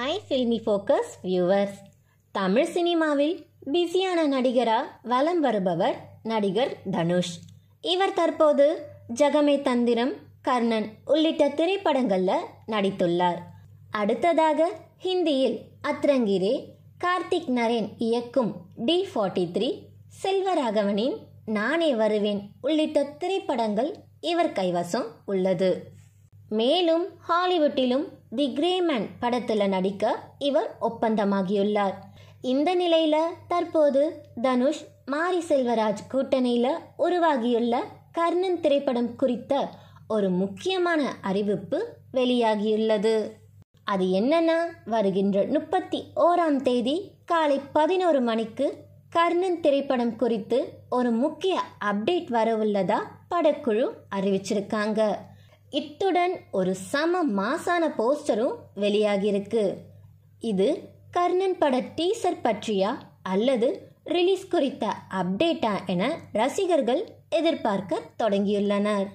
hi filmy focus viewers Tamil சினிமாவில் பிஸியான நடிகராக வலம் வருபவர் நடிகர் தனுஷ் இவர் தற்போது ஜகமே தந்திரம் கர்ணன் உள்ளிட்ட திரைப்படங்களில் நடித்துள்ளார் அடுத்ததாக ஹிந்தியில் அத்ரங்கிரே கார்த்திக் நரேன் இயக்கும் டி ஃபார்ட்டி த்ரீ செல்வராகவனின் நானே வருவேன் உள்ளிட்ட திரைப்படங்கள் இவர் கைவசம் உள்ளது மேலும் ஹாலிவுட்டிலும் தி கிரேமேன் படத்தில் நடிக்க இவர் ஒப்பந்தமாகியுள்ளார் இந்த நிலையில் தற்போது தனுஷ் மாரி செல்வராஜ் கூட்டணியில் உருவாகியுள்ள கர்ணன் திரைப்படம் குறித்த ஒரு முக்கியமான அறிவிப்பு வெளியாகியுள்ளது அது என்னன்னா வருகின்ற முப்பத்தி ஓராம் தேதி காலை பதினோரு மணிக்கு கர்ணன் திரைப்படம் குறித்து ஒரு முக்கிய அப்டேட் வரவுள்ளதா படக்குழு அறிவிச்சிருக்காங்க இத்துடன் ஒரு சம மாசான போஸ்டரும் வெளியாகியிருக்கு இது கர்ணன் பட டீசர் பற்றியா அல்லது ரிலீஸ் குறித்த அப்டேட்டா என ரசிகர்கள் எதிர்பார்க்க தொடங்கியுள்ளனர்